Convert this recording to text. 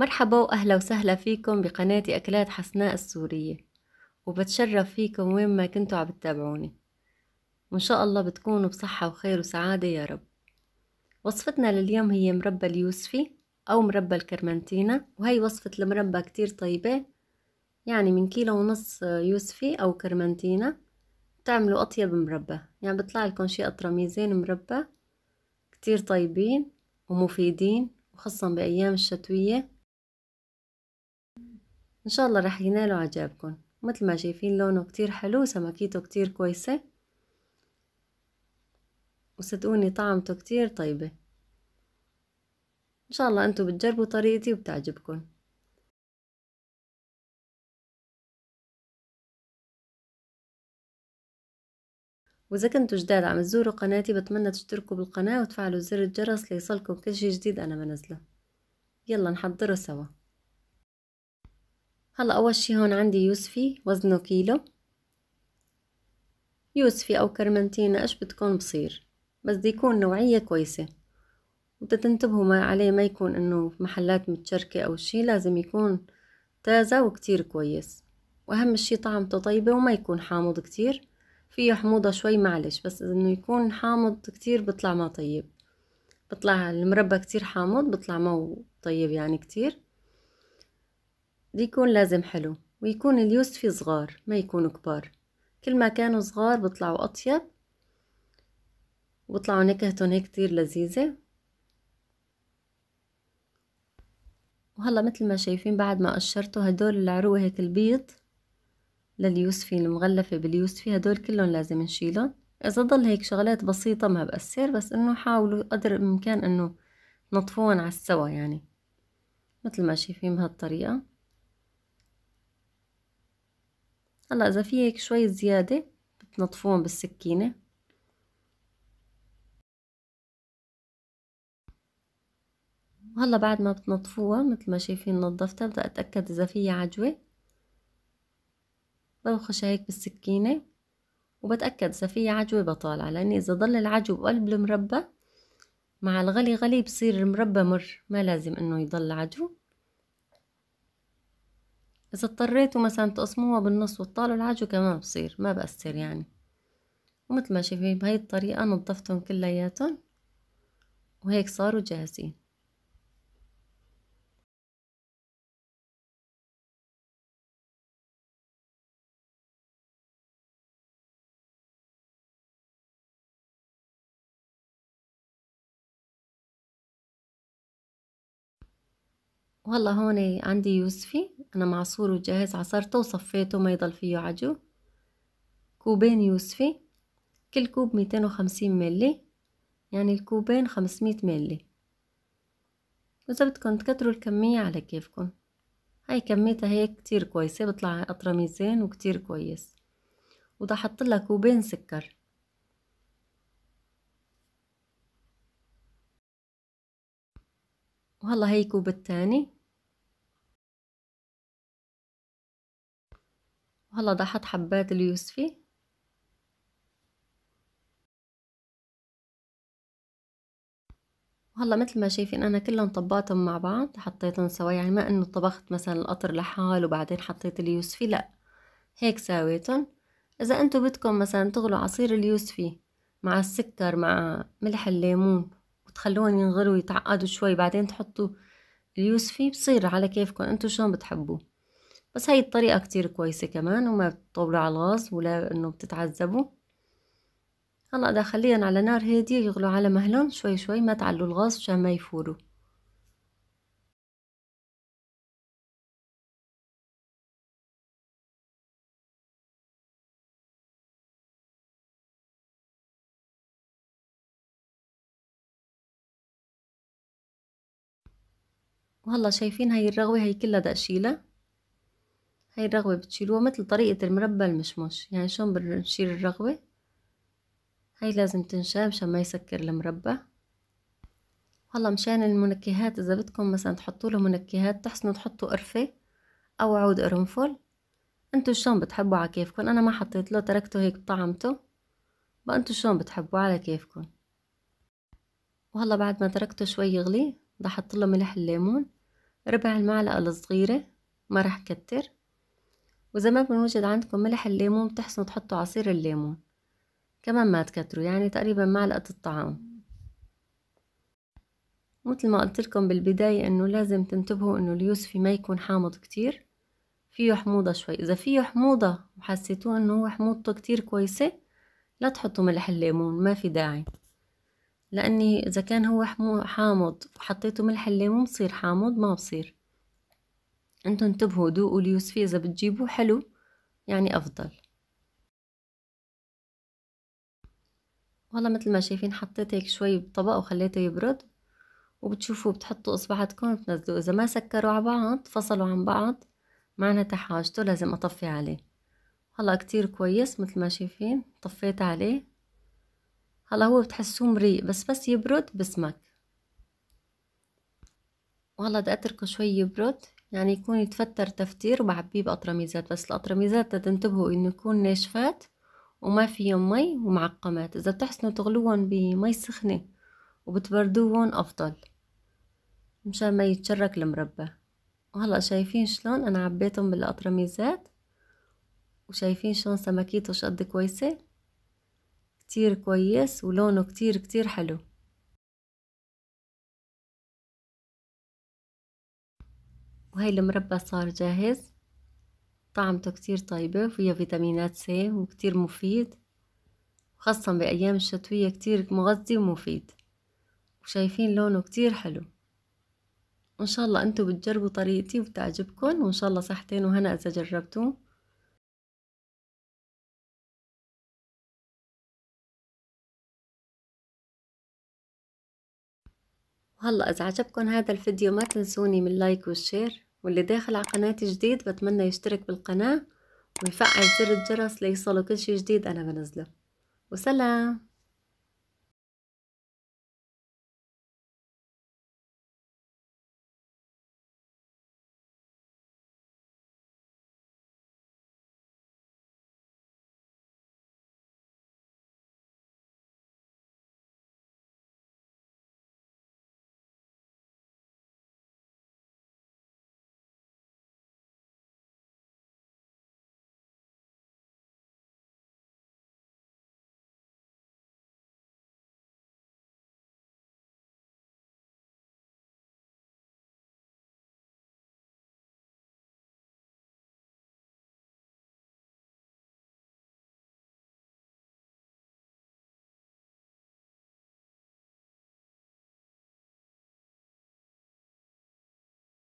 مرحبا وأهلا وسهلا فيكم بقناة أكلات حسناء السورية وبتشرف فيكم وين ما كنتوا عم تتابعوني وإن شاء الله بتكونوا بصحة وخير وسعادة يا رب وصفتنا لليوم هي مربى اليوسفي أو مربى الكرمنتينا وهي وصفة المربى كتير طيبة يعني من كيلو ونص يوسفي أو كرمنتينا بتعملوا أطيب مربى يعني بطلع لكم شيء أطرميزين مربى كتير طيبين ومفيدين وخصوصا بأيام الشتوية ان شاء الله رح ينالوا عجابكن مثل ما شايفين لونه كتير حلو سمكيته كتير كويسة وصدقوني طعمته كتير طيبة ان شاء الله انتو بتجربوا طريقتي وبتعجبكم وإذا كنتوا جداد عم تزوروا قناتي بتمنى تشتركوا بالقناة وتفعلوا زر الجرس ليصلكم كل شي جديد أنا منزله يلا نحضره سوا هلا أول شي هون عندي يوسفي وزنه كيلو يوسفي أو كرمنتينا إيش بتكون بصير بس دي يكون نوعية كويسة وتتنتبهوا ما عليه ما يكون إنه محلات متشركة أو شي لازم يكون تازة وكتير كويس وأهم شي طعمته طيبة وما يكون حامض كتير فيه حموضة شوي معلش بس إنه يكون حامض كتير بطلع ما طيب بطلع المربى كتير حامض بطلع ما طيب يعني كتير بيكون لازم حلو ويكون اليوسفي صغار ما يكونوا كبار كل ما كانوا صغار بيطلعوا أطيب وبطلعوا نكهتهم هيك كتير لذيذة وهلا مثل ما شايفين بعد ما قشرته هدول العروة هيك البيض لليوسفي المغلفة باليوسفي هدول كلهم لازم نشيلهم إذا ضل هيك شغلات بسيطة ما بأثر بس إنه حاولوا قدر الإمكان إنه نطفوهم على السوا يعني مثل ما شايفين بهالطريقة هلا اذا في هيك شوي زياده بتنطفوهم بالسكينه وهلا بعد ما بتنطفوها مثل ما شايفين نظفتها بدي اتاكد اذا في عجوه بنخشها هيك بالسكينه وبتاكد اذا في عجوه بطالع لاني اذا ضل العجو بقلب المربى مع الغلي غلي بصير المربى مر ما لازم انه يضل عجو اذا اضطريتوا مثلا تقسموها بالنص وتطالوا العجو كمان بصير ما بأثر يعني ومثل ما شايفين بهاي الطريقة نظفتهم كلياتهم وهيك صاروا جاهزين وهلا هون عندي يوسفي أنا معصور وجاهز عصرته وصفيته ما يضل فيه عجو كوبين يوسفي كل كوب ميتين وخمسين ملي يعني الكوبين خمسمية ملي وإذا بدكم تكتروا الكمية على كيفكم هاي كميتها هي كتير كويسة بطلع أطرميزين وكتير كويس وده لها كوبين سكر وهلا هي كوب التاني هلا بدي حبات اليوسفي وهلا مثل ما شايفين انا كلهم طبقتهم مع بعض حطيتهم سوا يعني ما انه طبخت مثلا القطر لحال وبعدين حطيت اليوسفي لا هيك ساويتهم اذا انتم بدكم مثلا تغلوا عصير اليوسفي مع السكر مع ملح الليمون وتخلوهم ينغلوا يتعقدوا شوي بعدين تحطوا اليوسفي بصير على كيفكم انتم شلون بتحبوه بس هاي الطريقة كتير كويسة كمان وما بتطولوا على الغاز ولا انه بتتعذبوا هلا داخلين على نار هادية يغلوا على مهلهم شوي شوي ما تعلوا الغاز عشان ما يفوروا وهلا شايفين هاي الرغوة هاي كلها بدي اشيلها هاي الرغوة بتشيلوها مثل طريقة المربى المشمش يعني شلون بنشيل الرغوة هاي لازم تنشال مشان ما يسكر المربى هلا مشان المنكهات اذا بدكم مثلا تحطوا له منكهات تحسنوا تحطوا قرفة او عود قرنفل انتو شلون بتحبوا على كيفكم انا ما حطيت له تركته هيك بطعمته بقى انتو شلون بتحبوا على كيفكم وهلا بعد ما تركته شوي يغلي بحط له ملح الليمون ربع المعلقة الصغيرة ما رح كتر وإذا ما بنوجد عندكم ملح الليمون بتحسنوا تحطوا عصير الليمون كمان ما تكتروا يعني تقريبا معلقة الطعام مثل ما قلت لكم بالبداية انه لازم تنتبهوا انه اليوسفي ما يكون حامض كتير فيه حموضة شوي اذا فيه حموضة وحسيتوا انه هو حموضته كتير كويسة لا تحطوا ملح الليمون ما في داعي لاني اذا كان هو حامض وحطيتوا ملح الليمون بصير حامض ما بصير انتو انتبهوا ذوقوا اليوسفي اذا بتجيبوه حلو يعني افضل والله مثل ما شايفين حطيت هيك شوي بطبق وخليته يبرد وبتشوفوا بتحطوا اصبعتكم بتنزلوا اذا ما سكروا على بعض فصلوا عن بعض معناتها حاجته لازم اطفي عليه هلا كتير كويس مثل ما شايفين طفيت عليه هلا هو بتحسوه مريق بس بس يبرد بسمك وهلا بدي اتركه شوي يبرد يعني يكون يتفتر تفتير وبعبيه بأطرميزات بس الأطرميزات تنتبهوا إنه يكون ناشفات وما فيهم مي ومعقمات إذا بتحسنوا تغلوهم بمي سخنة وبتبردوهم أفضل مشان ما يتشرك المربى وهلا شايفين شلون أنا عبيتهم بالأطرميزات وشايفين شلون سمكيته شقد كويسة كتير كويس ولونه كتير كتير حلو وهي المربى صار جاهز طعمته كتير طيبة فيها فيتامينات سي وكتير مفيد خاصة بأيام الشتوية كتير مغذي ومفيد وشايفين لونه كتير حلو وإن شاء الله أنتوا بتجربوا طريقتي وبتعجبكم وإن شاء الله صحتين وهنا إذا جربتوه وهلا إذا عجبكم هذا الفيديو ما تنسوني من اللايك والشير واللي داخل على قناتي جديد بتمنى يشترك بالقناة ويفعل زر الجرس ليصله كل شي جديد أنا بنزله وسلام